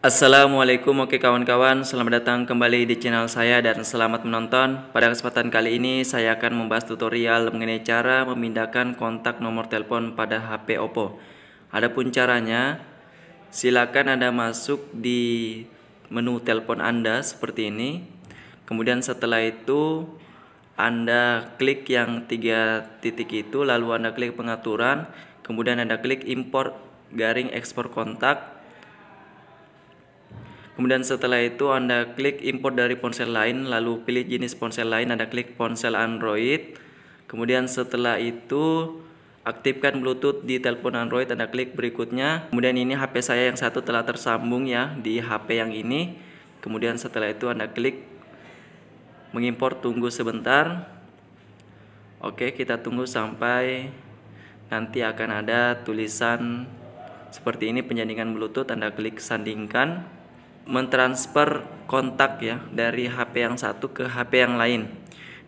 Assalamualaikum oke kawan-kawan Selamat datang kembali di channel saya dan selamat menonton Pada kesempatan kali ini saya akan membahas tutorial mengenai cara memindahkan kontak nomor telepon pada HP Oppo Adapun caranya silakan Anda masuk di menu telepon Anda seperti ini Kemudian setelah itu Anda klik yang tiga titik itu lalu Anda klik pengaturan Kemudian Anda klik import garing ekspor kontak Kemudian setelah itu Anda klik import dari ponsel lain, lalu pilih jenis ponsel lain, Anda klik ponsel Android. Kemudian setelah itu aktifkan Bluetooth di telepon Android, Anda klik berikutnya. Kemudian ini HP saya yang satu telah tersambung ya di HP yang ini. Kemudian setelah itu Anda klik mengimpor tunggu sebentar. Oke, kita tunggu sampai nanti akan ada tulisan seperti ini penyandingan Bluetooth, Anda klik sandingkan mentransfer kontak ya dari HP yang satu ke HP yang lain.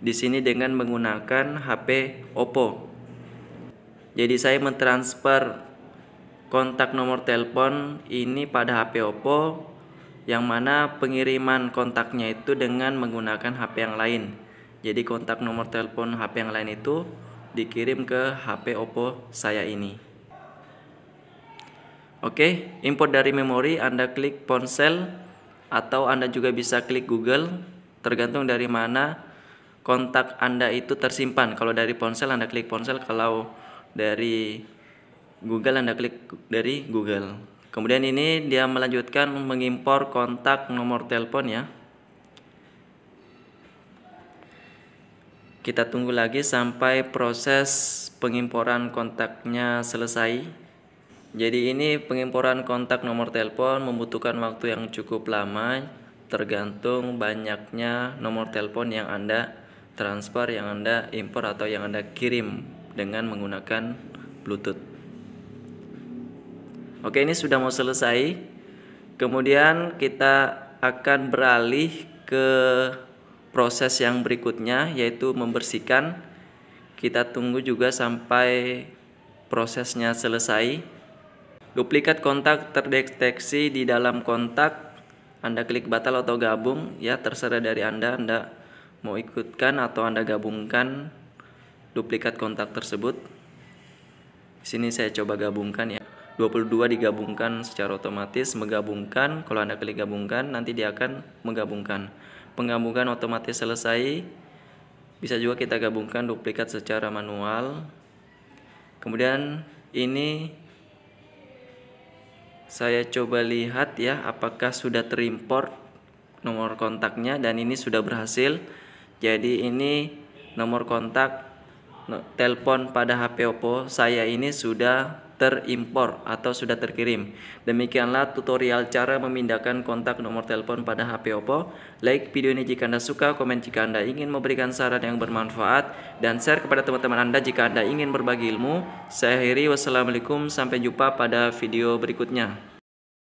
Di sini dengan menggunakan HP Oppo. Jadi saya mentransfer kontak nomor telepon ini pada HP Oppo yang mana pengiriman kontaknya itu dengan menggunakan HP yang lain. Jadi kontak nomor telepon HP yang lain itu dikirim ke HP Oppo saya ini. Oke, import dari memori Anda klik ponsel atau Anda juga bisa klik Google tergantung dari mana kontak Anda itu tersimpan. Kalau dari ponsel Anda klik ponsel, kalau dari Google Anda klik dari Google. Kemudian ini dia melanjutkan mengimpor kontak nomor telepon ya. Kita tunggu lagi sampai proses pengimporan kontaknya selesai. Jadi ini pengimporan kontak nomor telepon membutuhkan waktu yang cukup lama tergantung banyaknya nomor telepon yang Anda transfer, yang Anda impor atau yang Anda kirim dengan menggunakan Bluetooth. Oke, ini sudah mau selesai. Kemudian kita akan beralih ke proses yang berikutnya yaitu membersihkan. Kita tunggu juga sampai prosesnya selesai. Duplikat kontak terdeteksi di dalam kontak. Anda klik batal atau gabung, ya terserah dari Anda. Anda mau ikutkan atau Anda gabungkan duplikat kontak tersebut. Di sini saya coba gabungkan ya. 22 digabungkan secara otomatis menggabungkan. Kalau Anda klik gabungkan, nanti dia akan menggabungkan. Penggabungan otomatis selesai. Bisa juga kita gabungkan duplikat secara manual. Kemudian ini saya coba lihat ya apakah sudah terimpor nomor kontaknya dan ini sudah berhasil. Jadi ini nomor kontak no, telepon pada HP Oppo saya ini sudah terimpor atau sudah terkirim. Demikianlah tutorial cara memindahkan kontak nomor telepon pada HP Oppo. Like video ini jika Anda suka, komen jika Anda ingin memberikan saran yang bermanfaat, dan share kepada teman-teman Anda jika Anda ingin berbagi ilmu. Saya akhiri, wassalamualaikum, sampai jumpa pada video berikutnya.